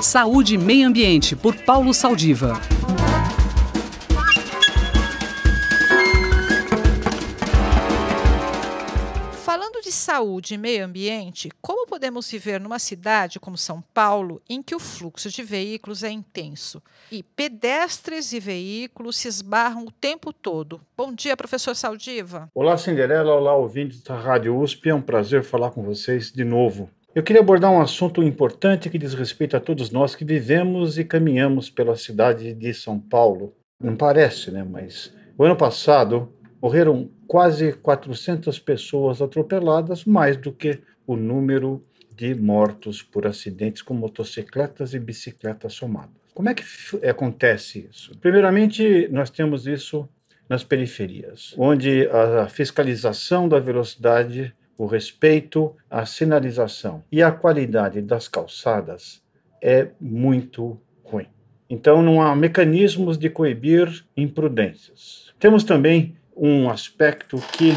Saúde e Meio Ambiente, por Paulo Saldiva. Falando de saúde e meio ambiente, como podemos viver numa cidade como São Paulo, em que o fluxo de veículos é intenso e pedestres e veículos se esbarram o tempo todo? Bom dia, professor Saldiva. Olá, Cinderela. Olá, ouvintes da Rádio USP. É um prazer falar com vocês de novo. Eu queria abordar um assunto importante que diz respeito a todos nós que vivemos e caminhamos pela cidade de São Paulo. Não parece, né? Mas o ano passado, Morreram quase 400 pessoas atropeladas, mais do que o número de mortos por acidentes com motocicletas e bicicletas somadas. Como é que acontece isso? Primeiramente, nós temos isso nas periferias, onde a fiscalização da velocidade, o respeito à sinalização e à qualidade das calçadas é muito ruim. Então, não há mecanismos de coibir imprudências. Temos também um aspecto que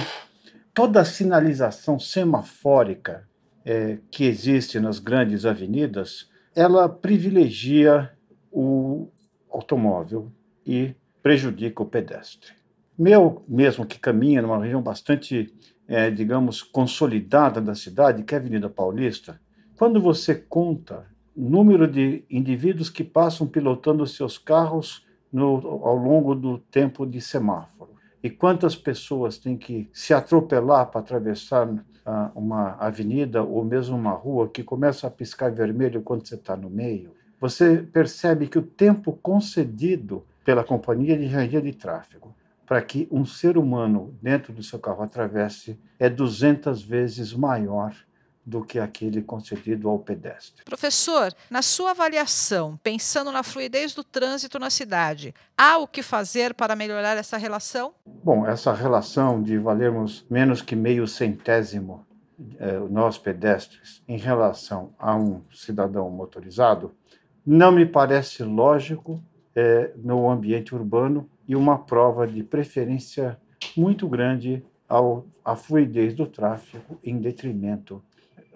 toda a sinalização semafórica é, que existe nas grandes avenidas, ela privilegia o automóvel e prejudica o pedestre. Meu mesmo que caminha numa região bastante, é, digamos, consolidada da cidade, que é a Avenida Paulista, quando você conta o número de indivíduos que passam pilotando seus carros no, ao longo do tempo de semáforo, e quantas pessoas têm que se atropelar para atravessar ah, uma avenida ou mesmo uma rua que começa a piscar vermelho quando você está no meio? Você percebe que o tempo concedido pela companhia de engenharia de tráfego para que um ser humano dentro do seu carro atravesse é 200 vezes maior do que aquele concedido ao pedestre. Professor, na sua avaliação, pensando na fluidez do trânsito na cidade, há o que fazer para melhorar essa relação? Bom, essa relação de valermos menos que meio centésimo eh, nós pedestres em relação a um cidadão motorizado não me parece lógico eh, no ambiente urbano e uma prova de preferência muito grande ao, à fluidez do tráfego em detrimento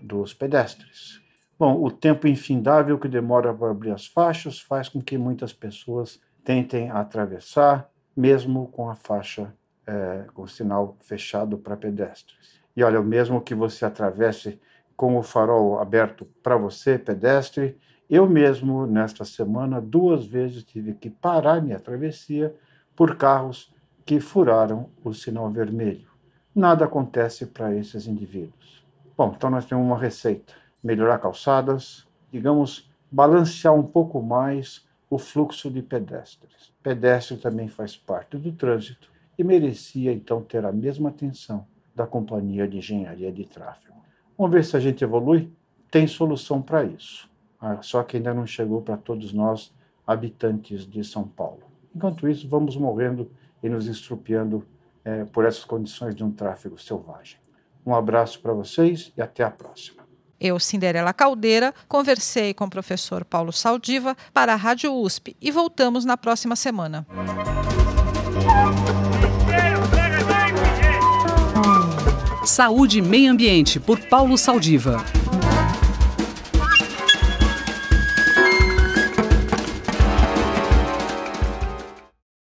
dos pedestres. Bom, o tempo infindável que demora para abrir as faixas faz com que muitas pessoas tentem atravessar, mesmo com a faixa, é, com o sinal fechado para pedestres. E olha, mesmo que você atravesse com o farol aberto para você, pedestre, eu mesmo, nesta semana, duas vezes tive que parar minha travessia por carros que furaram o sinal vermelho. Nada acontece para esses indivíduos. Bom, então nós temos uma receita: melhorar calçadas, digamos, balancear um pouco mais o fluxo de pedestres. Pedestre também faz parte do trânsito e merecia então ter a mesma atenção da Companhia de Engenharia de Tráfego. Vamos ver se a gente evolui? Tem solução para isso, ah, só que ainda não chegou para todos nós, habitantes de São Paulo. Enquanto isso, vamos morrendo e nos estrupiando é, por essas condições de um tráfego selvagem. Um abraço para vocês e até a próxima. Eu, Cinderela Caldeira, conversei com o professor Paulo Saldiva para a Rádio USP e voltamos na próxima semana. Saúde e Meio Ambiente, por Paulo Saldiva.